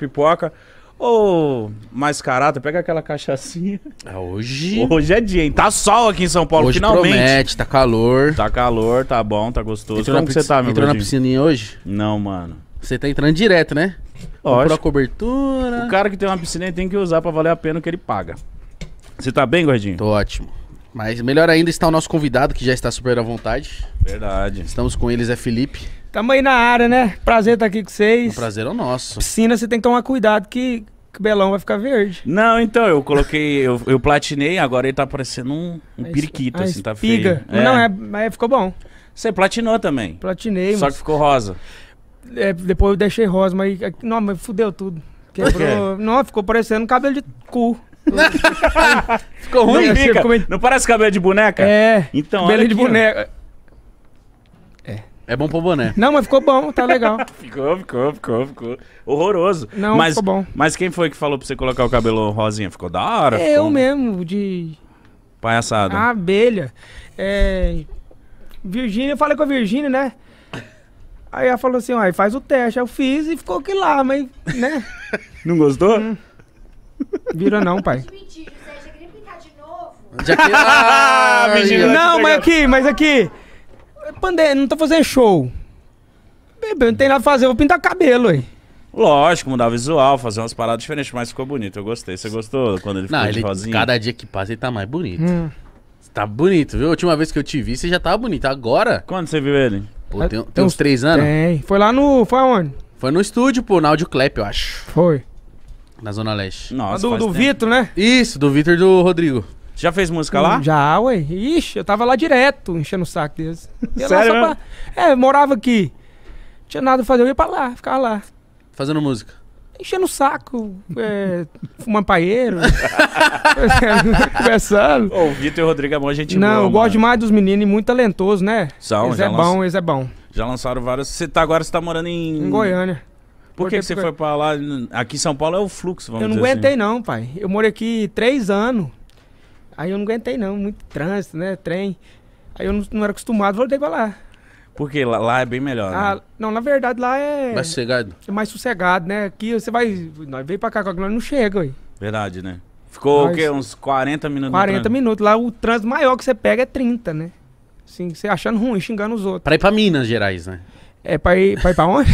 pipoca. ou mais carata, pega aquela cachaçinha. É hoje. Hoje é dia, hein? Tá sol aqui em São Paulo, hoje finalmente. Promete, tá calor. Tá calor, tá bom, tá gostoso. Entrou Como que você tá, meu Entrou na piscininha hoje? Não, mano. Você tá entrando direto, né? Lógico. a cobertura. O cara que tem uma piscininha tem que usar pra valer a pena o que ele paga. Você tá bem, gordinho? Tô ótimo. Mas melhor ainda está o nosso convidado, que já está super à vontade. Verdade. Estamos com eles, é Felipe. Tamo aí na área, né? Prazer estar tá aqui com vocês. O prazer é o nosso. Piscina, você tem que tomar cuidado que, o Belão vai ficar verde. Não, então, eu coloquei, eu, eu platinei, agora ele tá parecendo um, um periquito, assim, tá piga. feio. Mas é. Não, é, mas ficou bom. Você platinou também. Platinei. Só que ficou rosa. É, depois eu deixei rosa, mas, não, mas fudeu tudo. Quebrou. Não, ficou parecendo cabelo de cu. Ficou ruim, não, fica. Não parece cabelo de boneca? É. Então, cabelo de boneca. Ó. É. É bom pro boné. Não, mas ficou bom, tá legal. ficou, ficou, ficou, ficou. Horroroso. Não, mas, ficou bom. Mas quem foi que falou pra você colocar o cabelo rosinha? Ficou da hora? É eu mesmo, de... Palhaçada. A abelha. É... Virgínia, eu falei com a Virgínia, né? Aí ela falou assim, ó, faz o teste. Aí eu fiz e ficou que lá, mas, né? Não gostou? Hum. Vira não, pai. Já que... ah, ah não, mas aqui, mas aqui. Pande, não tô fazendo show. Bebê, não tem nada a fazer, eu vou pintar cabelo aí. Lógico, mudar visual, fazer umas paradas diferentes, mas ficou bonito, eu gostei. Você gostou quando ele ficou não, ele, Cada dia que passa ele tá mais bonito. Hum. Tá bonito, viu? A última vez que eu te vi, você já tava bonito. Agora. Quando você viu ele? Pô, é, tem, tem, uns três anos? Tem. Foi lá no. Foi onde? Foi no estúdio, pô, na Audio Clap, eu acho. Foi. Na Zona Leste. Nossa, do, do Vitor, né? Isso, do Vitor e do Rodrigo. Já fez música lá? já, ué. Ixi, eu tava lá direto, enchendo o saco deles. Sério? Pra... É, morava aqui. Não tinha nada pra fazer, eu ia pra lá, ficava lá. Fazendo música? Enchendo o saco, é, fumando paeiro, conversando. Ô, o Vitor e o Rodrigo é bom, a gente Não, boa, eu gosto demais dos meninos e muito talentoso, né? São, eles já é lança... bom, eles é bom. Já lançaram vários. Você tá agora, você tá morando em. Em Goiânia. Por que, que você foi para lá? Aqui em São Paulo é o fluxo, vamos Eu não assim. aguentei assim. não, pai. Eu morei aqui três anos. Aí eu não aguentei não, muito trânsito, né, trem. Aí eu não, não era acostumado, voltei para lá. Porque lá, lá, é bem melhor, né? ah, né? Não, na verdade lá é... Mais sossegado. É mais sossegado, né? Aqui você vai... Nós veio pra cá, nós não chega, aí. Verdade, né? Ficou Mas, o quê? Uns 40 minutos 40 minutos. Lá o trânsito maior que você pega é 30, né? Assim, você achando ruim, xingando os outros. Pra ir pra Minas Gerais, né? É, pra ir pra, ir pra onde?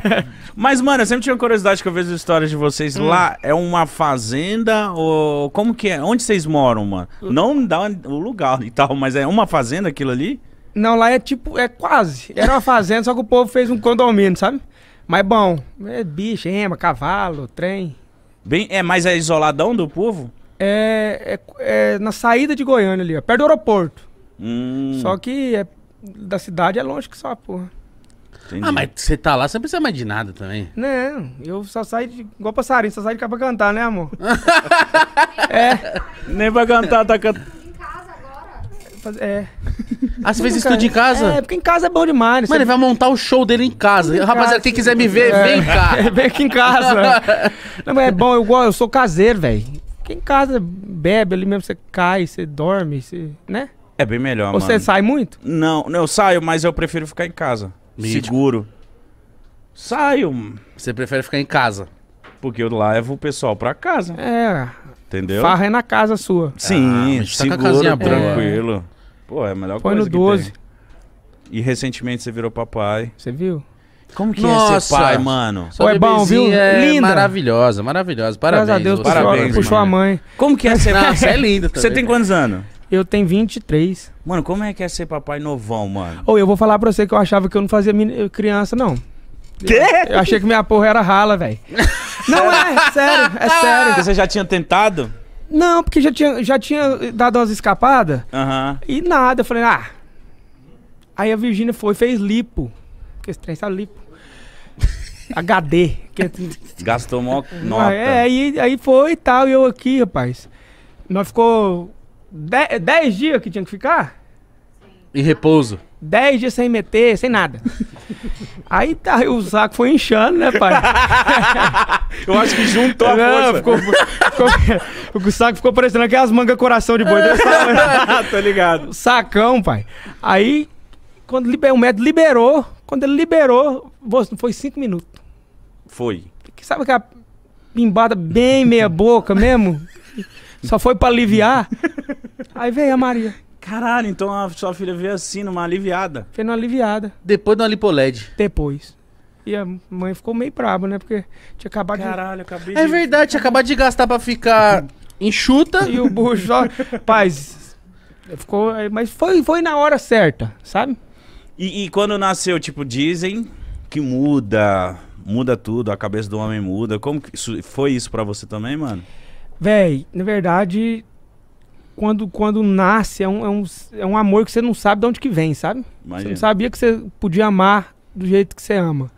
Mas, mano, eu sempre tinha curiosidade que eu vejo histórias de vocês hum. lá. É uma fazenda ou. Como que é? Onde vocês moram, mano? Não dá o lugar e tal, mas é uma fazenda aquilo ali? Não, lá é tipo. É quase. Era uma fazenda, só que o povo fez um condomínio, sabe? Mas bom. É bicho, ema, cavalo, trem. Bem, é, mas é isoladão do povo? É, é, é, na saída de Goiânia ali, ó, perto do aeroporto. Hum. Só que é, da cidade é longe que só, porra. Entendi. Ah, mas você tá lá, você não precisa mais de nada também. Não, eu só saio de, igual passarinho, só saio de cá pra cantar, né, amor? é. Nem pra cantar, tá cantando. É. Ah, você fez tudo em casa? É, porque em casa é bom demais. Mano, ele vai montar o show dele em casa. Em Rapaziada, quem quiser me ver, é. vem cá. É, vem aqui em casa. não, mas é bom, eu, eu sou caseiro, velho. Quem em casa bebe ali mesmo, você cai, você dorme, você. né? É bem melhor, Ou mano. Você sai muito? Não, eu saio, mas eu prefiro ficar em casa. Mítico. seguro. Saio. Você prefere ficar em casa? Porque eu levo o pessoal pra casa. É. Entendeu? Farra é na casa sua. Sim, ah, tá seguro, tá tranquilo. É. Pô, é a melhor Põe coisa no 12. E recentemente você virou papai. Você viu? Como que Nossa. é ser pai, mano? Sua é bom, viu? É linda. Maravilhosa, maravilhosa. Parabéns. Graças a Deus, parabéns, puxou, puxou a mãe. Como que é ser pai? é linda também. Você tem né? quantos anos? Eu tenho 23. Mano, como é que é ser papai novão, mano? Ou eu vou falar pra você que eu achava que eu não fazia criança, não. Quê? Eu, eu achei que minha porra era rala, velho. não é, é sério, é ah. sério. Você já tinha tentado? Não, porque já tinha, já tinha dado umas escapadas. Uhum. E nada, eu falei, ah. Aí a Virgínia foi, fez lipo. Porque esse trem tá lipo. HD. Que... É Gastou mó nota. É aí, aí foi e tal, e eu aqui, rapaz. Nós ficou de, dez dias que tinha que ficar? Em repouso. Dez dias sem meter, sem nada. Aí tá, o saco foi inchando, né, pai? Eu acho que juntou a Não, ficou, ficou, O saco ficou parecendo aquelas mangas coração de boi. Tô ligado. Sacão, pai. Aí, quando liber, o médico liberou, quando ele liberou, foi cinco minutos. Foi. Sabe aquela pimbada bem meia boca mesmo? Só foi pra aliviar. Aí veio a Maria. Caralho, então a sua filha veio assim, numa aliviada. Veio numa aliviada. Depois de uma lipoled. Depois. E a mãe ficou meio braba, né? Porque tinha acabado Caralho, é de... acabei de... É verdade, tinha acabado de gastar pra ficar enxuta. E o bucho, paz, ficou... Mas foi, foi na hora certa, sabe? E, e quando nasceu, tipo, dizem que muda, muda tudo, a cabeça do homem muda. Como que isso, foi isso para você também, mano? Véi, na verdade, quando, quando nasce, é um, é, um, é um amor que você não sabe de onde que vem, sabe? Imagina. Você não sabia que você podia amar do jeito que você ama.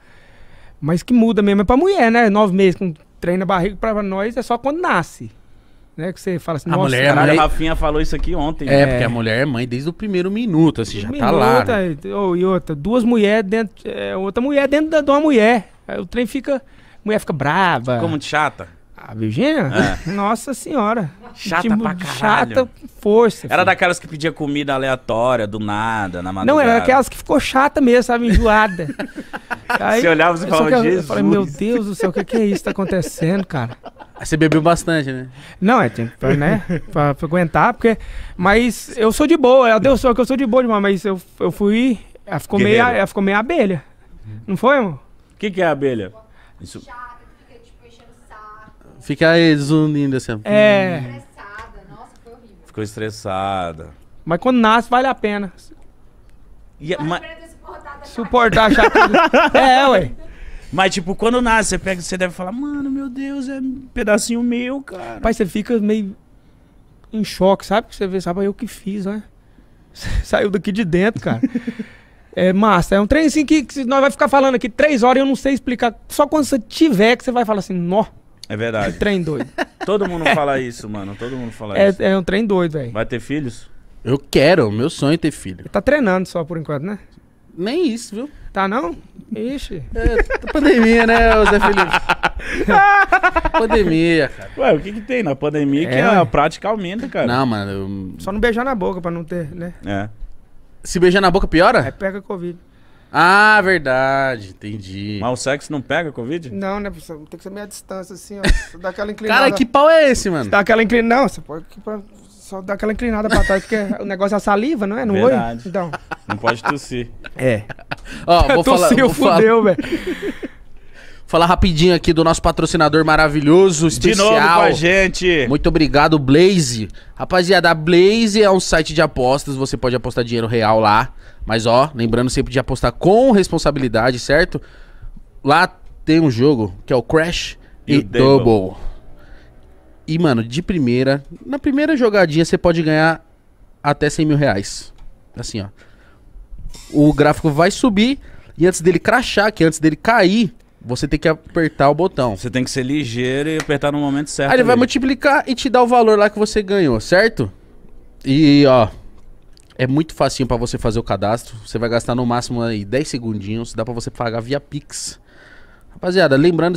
Mas que muda mesmo. É pra mulher, né? Nove meses com treino na barriga, pra nós é só quando nasce. Né? Que você fala assim, a é mulher, caralho, a mulher... Rafinha falou isso aqui ontem. É, né? porque a mulher é mãe desde o primeiro minuto, assim, já tá minuto, tá lá. Né? e outra, duas mulheres dentro. É, outra mulher dentro da, de uma mulher. Aí o trem fica. A mulher fica brava. Como muito chata. A Virgínia? É. Nossa senhora. Chata tipo, pra caralho. Chata, força. Era daquelas que pedia comida aleatória, do nada, na madrugada. Não, era daquelas que ficou chata mesmo, sabe? Enjoada. Aí, você olhava e falava, Jesus. Eu falei, meu Deus do céu, o que, que é isso que tá acontecendo, cara? Aí você bebeu bastante, né? Não, é, tinha, né? pra, pra, aguentar, porque... Mas eu sou de boa, Eu sou, que eu sou de boa demais, mas eu, eu fui... Ela ficou, meio, ela ficou meio abelha. Não foi, amor? O que, que é abelha? Isso... Fica desunindo assim. É. Estressada, nossa, foi horrível. Ficou estressada. Mas quando nasce, vale a pena. E, é, mas... Suportar a chapada. é, ué. Mas, tipo, quando nasce, você pega, você deve falar, mano, meu Deus, é um pedacinho meu, cara. Pai, você fica meio em choque, sabe? Você vê, sabe, eu que fiz, né? Saiu daqui de dentro, cara. é massa. É um trem assim que, que nós vai ficar falando aqui três horas e eu não sei explicar. Só quando você tiver que você vai falar assim, nó. É verdade. trem doido. Todo mundo fala isso, mano. Todo mundo fala é, isso. É um trem doido, velho. Vai ter filhos? Eu quero, meu sonho é ter filho. tá treinando só por enquanto, né? Nem isso, viu? Tá não? Ixi. É, pandemia, né, Zé Felipe? pandemia, Ué, o que que tem na pandemia é, que a prática aumenta, cara? Não, mano. Eu... Só não beijar na boca pra não ter, né? É. Se beijar na boca piora? É, pega Covid. Ah, verdade, entendi. Mas o sexo não pega Covid? Não, né, professor? Tem que ser meia distância, assim, ó. Só dá aquela inclinada. Cara, que pau é esse, mano? Você dá aquela inclinada. Não, você pode. Só dá aquela inclinada pra trás, porque o negócio é a saliva, não é? Não, Então. Não pode tossir. É. ó, vou falar. Tossiu, vou fudeu, velho. Falar rapidinho aqui do nosso patrocinador maravilhoso, especial. De novo com a gente. Muito obrigado, Blaze. Rapaziada, a Blaze é um site de apostas, você pode apostar dinheiro real lá. Mas ó, lembrando sempre de apostar com responsabilidade, certo? Lá tem um jogo que é o Crash e, e Double. Double. E, mano, de primeira, na primeira jogadinha você pode ganhar até 100 mil reais. Assim, ó. O gráfico vai subir e antes dele crachar, que antes dele cair, você tem que apertar o botão. Você tem que ser ligeiro e apertar no momento certo. Aí ele vai multiplicar e te dar o valor lá que você ganhou, certo? E, ó, é muito facinho para você fazer o cadastro. Você vai gastar no máximo aí 10 segundinhos. Dá para você pagar via Pix. Rapaziada, lembrando